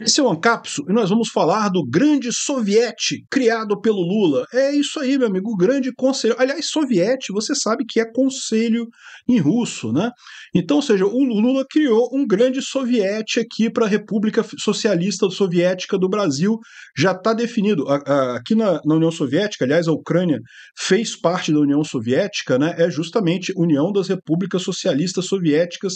Esse é o Ancapso e nós vamos falar do grande soviete criado pelo Lula. É isso aí, meu amigo, o grande conselho. Aliás, soviete, você sabe que é conselho em russo, né? Então, ou seja, o Lula criou um grande soviete aqui para a República Socialista Soviética do Brasil. Já está definido. Aqui na, União Soviética, aliás, a Ucrânia fez parte da União Soviética, né? É justamente União das Repúblicas Socialistas Soviéticas,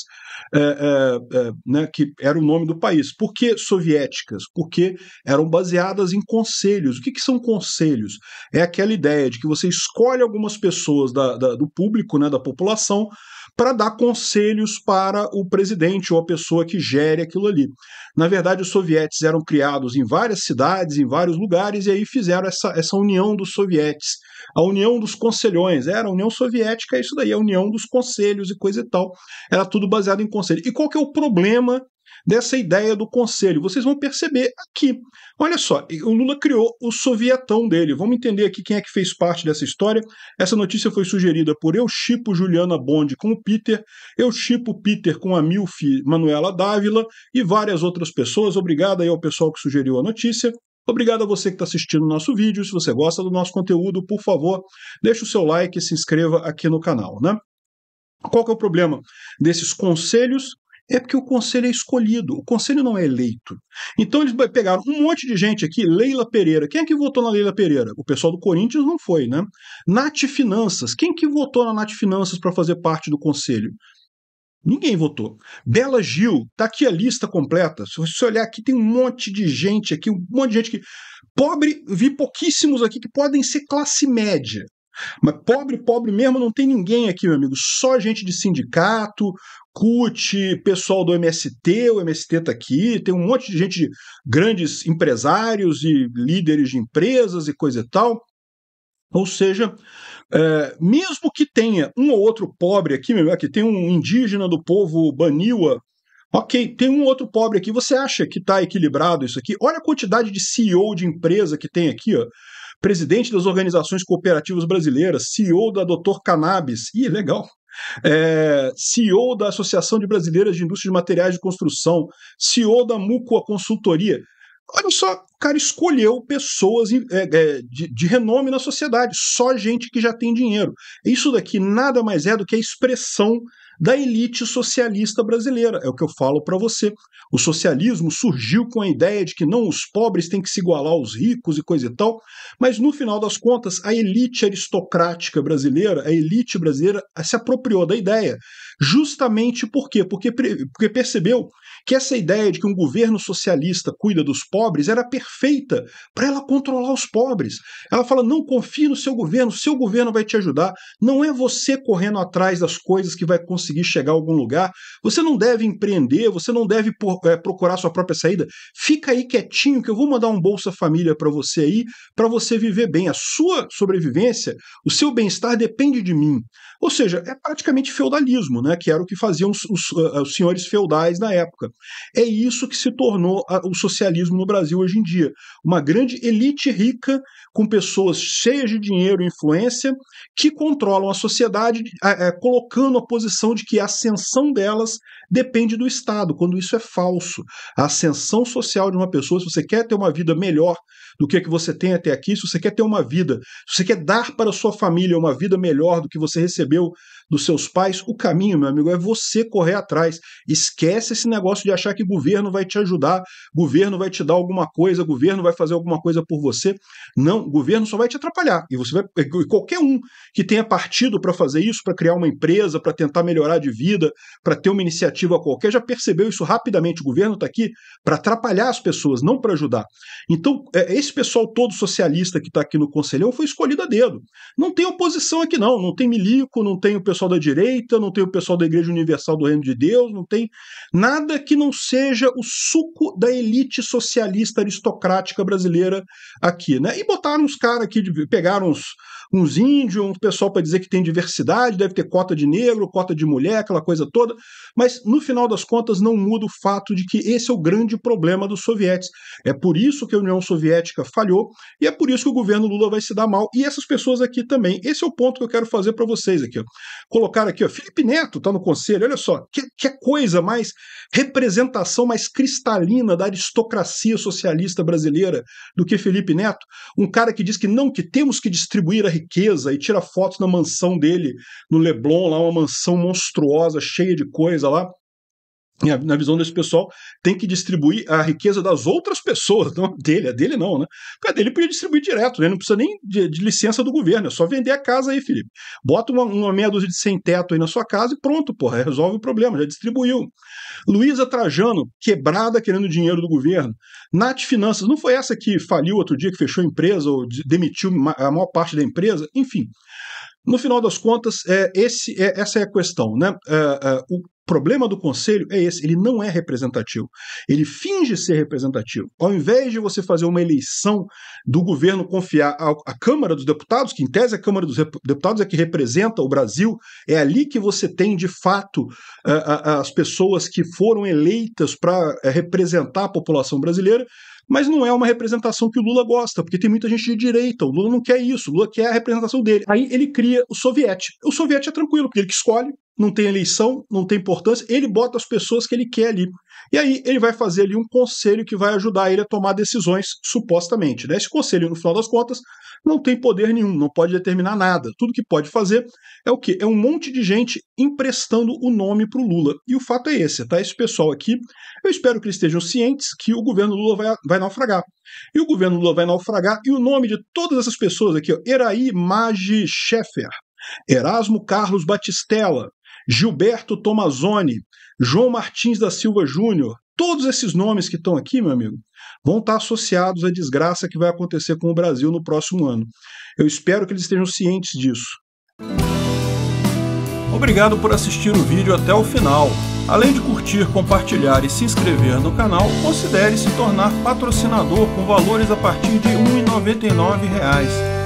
é, é, é, né? que era o nome do país. Porque soviética soviéticas, porque eram baseadas em conselhos. O que, que são conselhos? É aquela ideia de que você escolhe algumas pessoas da, da, do público, né, da população, para dar conselhos para o presidente ou a pessoa que gere aquilo ali. Na verdade, os sovietes eram criados em várias cidades, em vários lugares, e aí fizeram essa, essa união dos sovietes, a união dos conselhões. Era a União Soviética, é isso daí, a união dos conselhos e coisa e tal. Era tudo baseado em conselho. E qual que é o problema dessa ideia do conselho. Vocês vão perceber aqui. Olha só, o Lula criou o sovietão dele. Vamos entender aqui quem é que fez parte dessa história. Essa notícia foi sugerida por Eu Chipo Juliana Bond com o Peter, Eu Chipo Peter com a Milf Manuela Dávila e várias outras pessoas. Obrigado aí ao pessoal que sugeriu a notícia. Obrigado a você que está assistindo o nosso vídeo. Se você gosta do nosso conteúdo, por favor, deixe o seu like e se inscreva aqui no canal, né? Qual que é o problema desses conselhos é porque o conselho é escolhido, o conselho não é eleito. Então eles pegaram um monte de gente aqui, Leila Pereira. Quem é que votou na Leila Pereira? O pessoal do Corinthians não foi, né? Nath Finanças. Quem que votou na Nath Finanças para fazer parte do conselho? Ninguém votou. Bela Gil, tá aqui a lista completa. Se você olhar aqui, tem um monte de gente aqui, um monte de gente que. Pobre, vi pouquíssimos aqui que podem ser classe média. Mas pobre, pobre mesmo, não tem ninguém aqui, meu amigo. Só gente de sindicato, CUT, pessoal do MST, o MST está aqui, tem um monte de gente grandes empresários e líderes de empresas e coisa e tal. Ou seja, é, mesmo que tenha um ou outro pobre aqui, meu aqui tem um indígena do povo Baniwa, ok, tem um outro pobre aqui, você acha que está equilibrado isso aqui? Olha a quantidade de CEO de empresa que tem aqui, ó presidente das organizações cooperativas brasileiras, CEO da Doutor Cannabis, ih, legal, é, CEO da Associação de Brasileiras de Indústria de Materiais de Construção, CEO da Mucoa Consultoria. Olha só, o cara escolheu pessoas é, é, de, de, renome na sociedade, só gente que já tem dinheiro. Isso daqui nada mais é do que a expressão da elite socialista brasileira. É o que eu falo para você. O socialismo surgiu com a ideia de que não os pobres têm que se igualar aos ricos e coisa e tal, mas no final das contas, a elite aristocrática brasileira, a elite brasileira eh, se apropriou da ideia. Justamente por quê? Porque, porque percebeu que essa ideia de que um governo socialista cuida dos pobres era perfeita para ela controlar os pobres. Ela fala: não confie no seu governo, seu governo vai te ajudar. Não é você correndo atrás das coisas que vai conseguir conseguir chegar a algum lugar, você não deve empreender, você não deve por, é, procurar sua própria saída. Fica aí quietinho que eu vou mandar um Bolsa Família para você aí, para você viver bem. A sua sobrevivência, o seu bem-estar depende de mim. Ou seja, é praticamente feudalismo, né, que era o que faziam os, os, ah, ah, os senhores feudais na época. É isso que se tornou a, ah, o socialismo no Brasil hoje em dia. Uma grande elite rica, com pessoas cheias de dinheiro e influência, que controlam a sociedade, é, é colocando a posição noção de que a ascensão delas depende do Estado, quando isso é falso. A ascensão social de uma pessoa, se você quer ter uma vida melhor do que a que você tem até aqui, se você quer ter uma vida, se você quer dar para sua família uma vida melhor do que você recebeu dos seus pais, o caminho, meu amigo, é você correr atrás. Esquece esse negócio de achar que o governo vai te ajudar, governo vai te dar alguma coisa, governo vai fazer alguma coisa por você. Não, governo só vai te atrapalhar. E você vai qualquer um que tenha partido para fazer isso, para criar uma empresa, para tentar melhorar de vida, para ter uma iniciativa qualquer, já percebeu isso rapidamente. O governo está aqui para atrapalhar as pessoas, não para ajudar. Então, é, esse pessoal todo socialista que está aqui no Conselhão foi escolhido a dedo. Não tem oposição aqui, não. Não tem milico, não tem o pessoal pessoal da direita, não tem o pessoal da Igreja Universal do Reino de Deus, não tem nada que não seja o suco da elite socialista aristocrática brasileira aqui, né? E botaram os caras aqui, pegaram os uns índios, um pessoal para dizer que tem diversidade, deve ter cota de negro, cota de mulher, aquela coisa toda. Mas, no final das contas, não muda o fato de que esse é o grande problema dos soviéticos. É por isso que a União Soviética falhou e é por isso que o governo Lula vai se dar mal. E essas pessoas aqui também. Esse é o ponto que eu quero fazer para vocês aqui. Ó. Colocar aqui, ó, Felipe Neto está no conselho, olha só, que, que coisa mais representação mais cristalina da aristocracia socialista brasileira do que Felipe Neto, um cara que diz que não, que temos que distribuir a riqueza riqueza e tira fotos na mansão dele, no Leblon, lá, uma mansão monstruosa, cheia de coisa lá na visão desse pessoal, tem que distribuir a riqueza das outras pessoas, não dele, a dele não, né? Porque a dele podia distribuir direto, né? Não precisa nem de, de licença do governo, é só vender a casa aí, Felipe. Bota uma, uma meia dúzia de sem teto aí na sua casa e pronto, porra, resolve o problema, já distribuiu. Luísa Trajano, quebrada querendo dinheiro do governo. Nath Finanças, não foi essa que faliu outro dia, que fechou a empresa ou demitiu a maior parte da empresa? Enfim. No final das contas, é, esse, é, essa é a questão. Né? É, é o problema do conselho é esse, ele não é representativo. Ele finge ser representativo. Ao invés de você fazer uma eleição do governo confiar à Câmara dos Deputados, que em tese a Câmara dos Deputados é que representa o Brasil, é ali que você tem de fato as pessoas que foram eleitas para eh, representar a população brasileira, mas não é uma representação que o Lula gosta, porque tem muita gente de direita, o Lula não quer isso, o Lula quer a representação dele. Aí ele cria o soviete. O soviete é tranquilo, porque ele que escolhe, não tem eleição, não tem importância, ele bota as pessoas que ele quer ali. E aí ele vai fazer ali um conselho que vai ajudar ele a tomar decisões, supostamente. Né? Esse conselho, no final das contas, não tem poder nenhum, não pode determinar nada. Tudo que pode fazer é o quê? É um monte de gente emprestando o nome para o Lula. E o fato é esse, tá? Esse pessoal aqui, eu espero que eles estejam cientes que o governo Lula vai, vai naufragar. E o governo Lula vai naufragar, e o nome de todas essas pessoas aqui, ó, Eraí Maggi Scheffer, Erasmo Carlos Batistella, Gilberto Tomazoni, João Martins da Silva Júnior, todos esses nomes que estão aqui, meu amigo, vão estar associados à desgraça que vai acontecer com o Brasil no próximo ano. Eu espero que eles estejam cientes disso. Obrigado por assistir o vídeo até o final. Além de curtir, compartilhar e se inscrever no canal, considere se tornar patrocinador com valores a partir de R$ 1,99